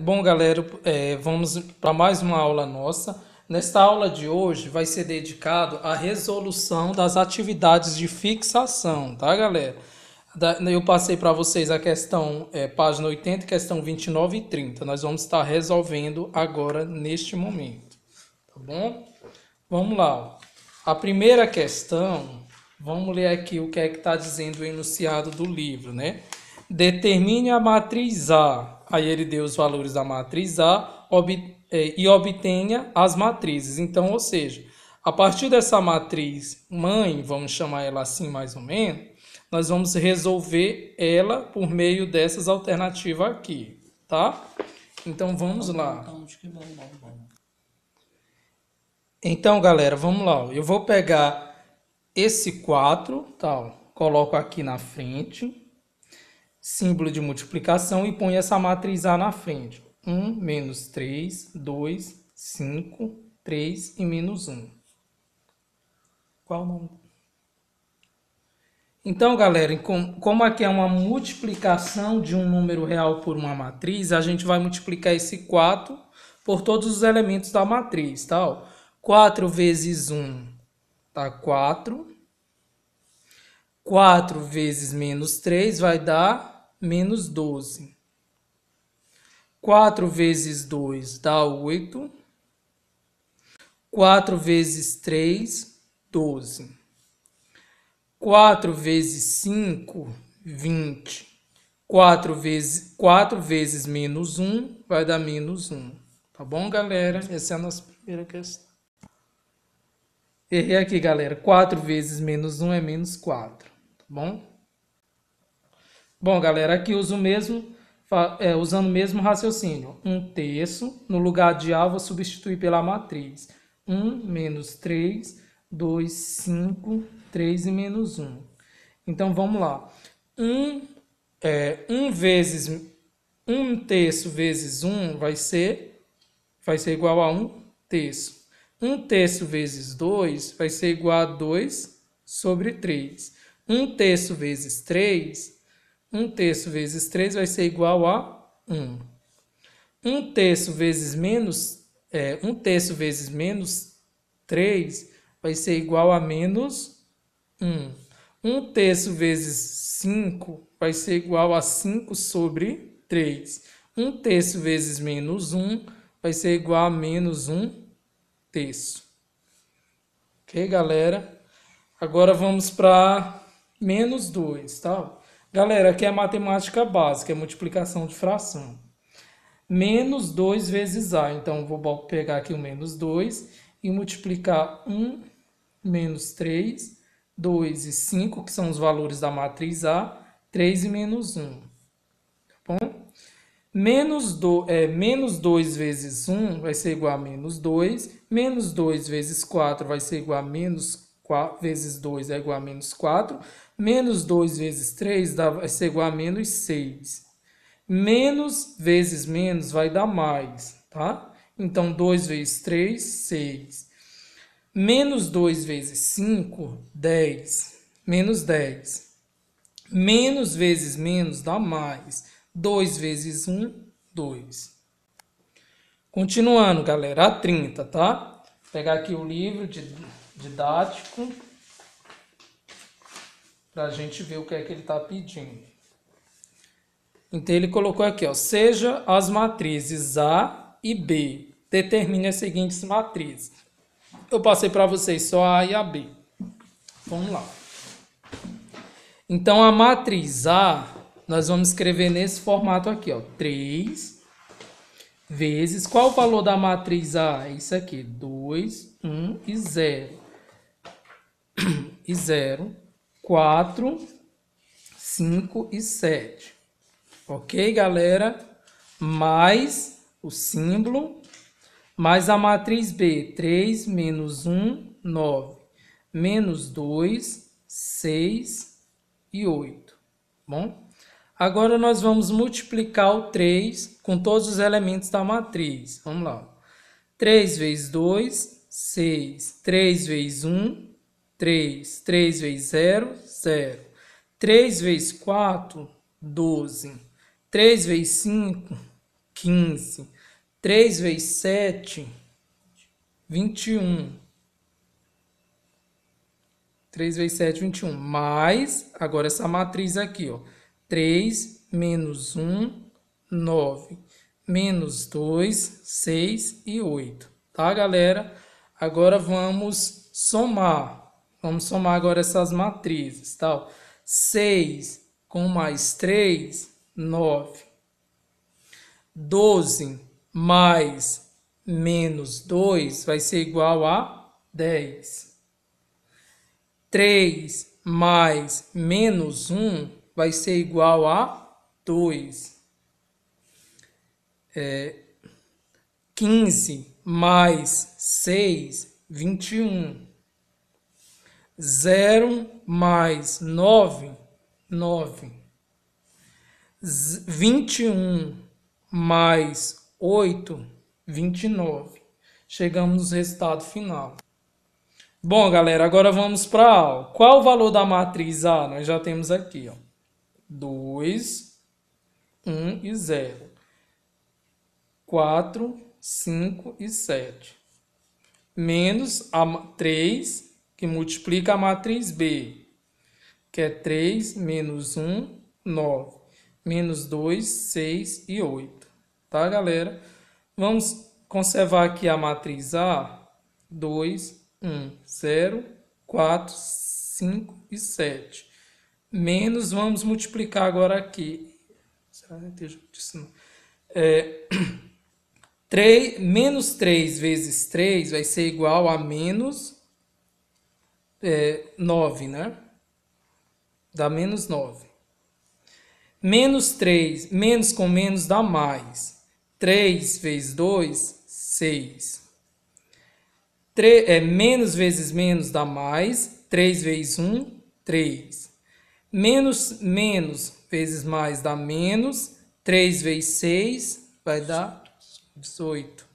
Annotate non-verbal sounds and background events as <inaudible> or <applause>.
Bom, galera, é, vamos para mais uma aula nossa. Nesta aula de hoje vai ser dedicado à resolução das atividades de fixação, tá, galera? Eu passei para vocês a questão, é, página 80, questão 29 e 30. Nós vamos estar resolvendo agora, neste momento, tá bom? Vamos lá. A primeira questão, vamos ler aqui o que é que está dizendo o enunciado do livro, né? Determine a matriz A aí ele deu os valores da matriz A ob, é, e obtenha as matrizes. Então, ou seja, a partir dessa matriz mãe, vamos chamar ela assim mais ou menos, nós vamos resolver ela por meio dessas alternativas aqui, tá? Então vamos lá. Tá então, é então, galera, vamos lá. Eu vou pegar esse 4, tal, tá, coloco aqui na frente símbolo de multiplicação e põe essa matriz A na frente. 1 menos 3, 2, 5, 3 e menos 1. Qual o nome? Então, galera, como aqui é uma multiplicação de um número real por uma matriz, a gente vai multiplicar esse 4 por todos os elementos da matriz, tá? 4 vezes 1 dá 4. 4 vezes menos 3 vai dar menos 12. 4 vezes 2 dá 8. 4 vezes 3, 12. 4 vezes 5, 20. 4 vezes, 4 vezes menos 1 vai dar menos 1. Tá bom, galera? Essa é a nossa primeira questão. Errei aqui, galera. 4 vezes menos 1 é menos 4 bom? Bom, galera, aqui uso mesmo, é, usando o mesmo raciocínio. 1 terço, no lugar de A, vou substituir pela matriz. 1 menos 3, 2, 5, 3 e menos 1. Então, vamos lá. 1, é, 1 vezes 1 terço vezes 1 vai ser, vai ser igual a 1 terço. 1 terço vezes 2 vai ser igual a 2 sobre 3. 1 terço vezes 3, 1 terço vezes 3 vai ser igual a 1. 1 terço vezes menos, é, 1 terço vezes menos 3 vai ser igual a menos 1. 1 terço vezes 5 vai ser igual a 5 sobre 3. 1 terço vezes menos 1 vai ser igual a menos 1 terço. Ok, galera? Agora vamos para menos 2, tá? Galera, aqui é matemática básica, é multiplicação de fração. Menos 2 vezes A. Então, vou pegar aqui o menos 2 e multiplicar 1 menos 3, 2 e 5, que são os valores da matriz A, 3 e menos 1. Tá bom? Menos, do, é, menos 2 vezes 1 vai ser igual a menos 2. Menos 2 vezes 4 vai ser igual a menos 4, vezes 2 é igual a menos 4. Menos 2 vezes 3 dá, vai ser igual a menos 6. Menos vezes menos vai dar mais, tá? Então, 2 vezes 3, 6. Menos 2 vezes 5, 10. Menos 10. Menos vezes menos dá mais. 2 vezes 1, 2. Continuando, galera, a 30, tá? Vou pegar aqui o livro de didático para a gente ver o que é que ele está pedindo. Então ele colocou aqui, ó, seja as matrizes A e B determine as seguintes matrizes. Eu passei para vocês só a e a B. Vamos lá. Então a matriz A nós vamos escrever nesse formato aqui, ó, 3 vezes qual o valor da matriz A? Isso aqui, 2, 1 e 0 e 0, 4, 5 e 7. Ok, galera? Mais o símbolo, mais a matriz B, 3 menos 1, 9, menos 2, 6 e 8. Bom? Agora nós vamos multiplicar o 3 com todos os elementos da matriz. Vamos lá. 3 vezes 2, 6. 3 vezes 1, 3. 3 vezes 0, 0. 3 vezes 4, 12. 3 vezes 5, 15. 3 vezes 7, 21. 3 vezes 7, 21. Mais, agora essa matriz aqui, ó. 3 menos 1, 9. Menos 2, 6 e 8. Tá, galera? Agora vamos somar. Vamos somar agora essas matrizes, tal. Tá, 6 com mais 3, 9. 12 mais menos 2 vai ser igual a 10. 3 mais menos 1 vai ser igual a 2. É, 15 mais 6, 21. 0 mais 9, 9. 21 mais 8, 29. Chegamos no resultado final. Bom, galera, agora vamos para a Qual o valor da matriz A? Nós já temos aqui, ó. 2, 1 e 0. 4, 5 e 7. Menos a 3, que multiplica a matriz B, que é 3 menos 1, 9, menos 2, 6 e 8. Tá, galera? Vamos conservar aqui a matriz A, 2, 1, 0, 4, 5 e 7. Menos, vamos multiplicar agora aqui. É, 3, <clears throat> menos 3 vezes 3 vai ser igual a menos é, 9, né? Dá menos 9. Menos 3, menos com menos dá mais. 3 vezes 2, 6. 3, é, menos vezes menos dá mais. 3 vezes 1, 3. Menos menos vezes mais dá menos. 3 vezes 6 vai dar 18.